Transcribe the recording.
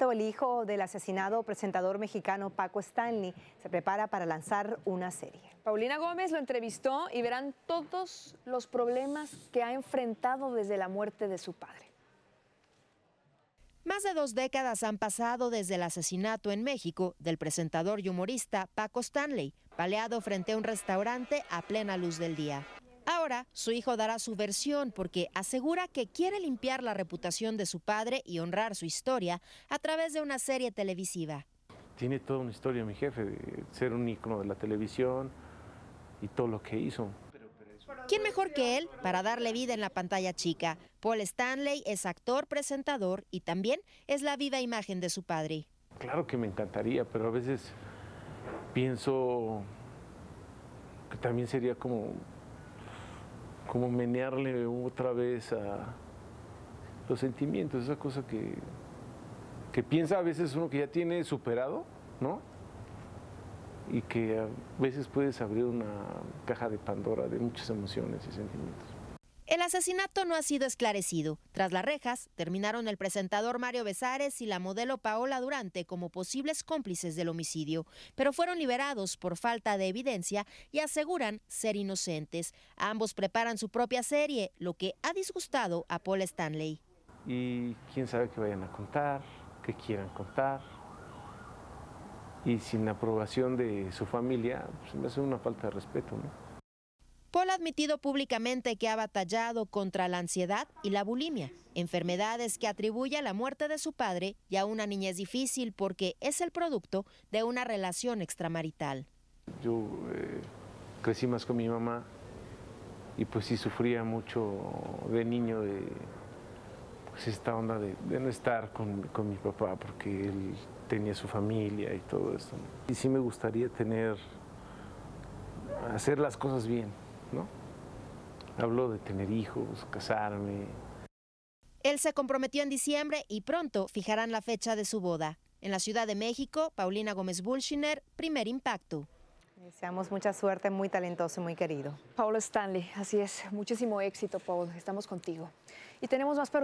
El hijo del asesinado presentador mexicano Paco Stanley se prepara para lanzar una serie. Paulina Gómez lo entrevistó y verán todos los problemas que ha enfrentado desde la muerte de su padre. Más de dos décadas han pasado desde el asesinato en México del presentador y humorista Paco Stanley, paleado frente a un restaurante a plena luz del día. Ahora, su hijo dará su versión porque asegura que quiere limpiar la reputación de su padre y honrar su historia a través de una serie televisiva. Tiene toda una historia mi jefe, de ser un ícono de la televisión y todo lo que hizo. ¿Quién mejor que él para darle vida en la pantalla chica? Paul Stanley es actor, presentador y también es la viva imagen de su padre. Claro que me encantaría, pero a veces pienso que también sería como como menearle otra vez a los sentimientos, esa cosa que, que piensa a veces uno que ya tiene superado, ¿no? Y que a veces puedes abrir una caja de Pandora de muchas emociones y sentimientos. El asesinato no ha sido esclarecido. Tras las rejas, terminaron el presentador Mario Besares y la modelo Paola Durante como posibles cómplices del homicidio, pero fueron liberados por falta de evidencia y aseguran ser inocentes. Ambos preparan su propia serie, lo que ha disgustado a Paul Stanley. Y quién sabe qué vayan a contar, qué quieran contar. Y sin la aprobación de su familia, pues me hace una falta de respeto, ¿no? Paul ha admitido públicamente que ha batallado contra la ansiedad y la bulimia, enfermedades que atribuye a la muerte de su padre y a una niñez difícil porque es el producto de una relación extramarital. Yo eh, crecí más con mi mamá y pues sí sufría mucho de niño de pues, esta onda de, no estar con, con, mi papá porque él tenía su familia y todo eso. Y sí me gustaría tener, hacer las cosas bien Habló Hablo de tener hijos, casarme. Él se comprometió en diciembre y pronto fijarán la fecha de su boda. En la Ciudad de México, Paulina Gómez Bulshiner, primer impacto. Deseamos mucha suerte, muy talentoso y muy querido. Paulo Stanley, así es. Muchísimo éxito, Paul. Estamos contigo. Y tenemos más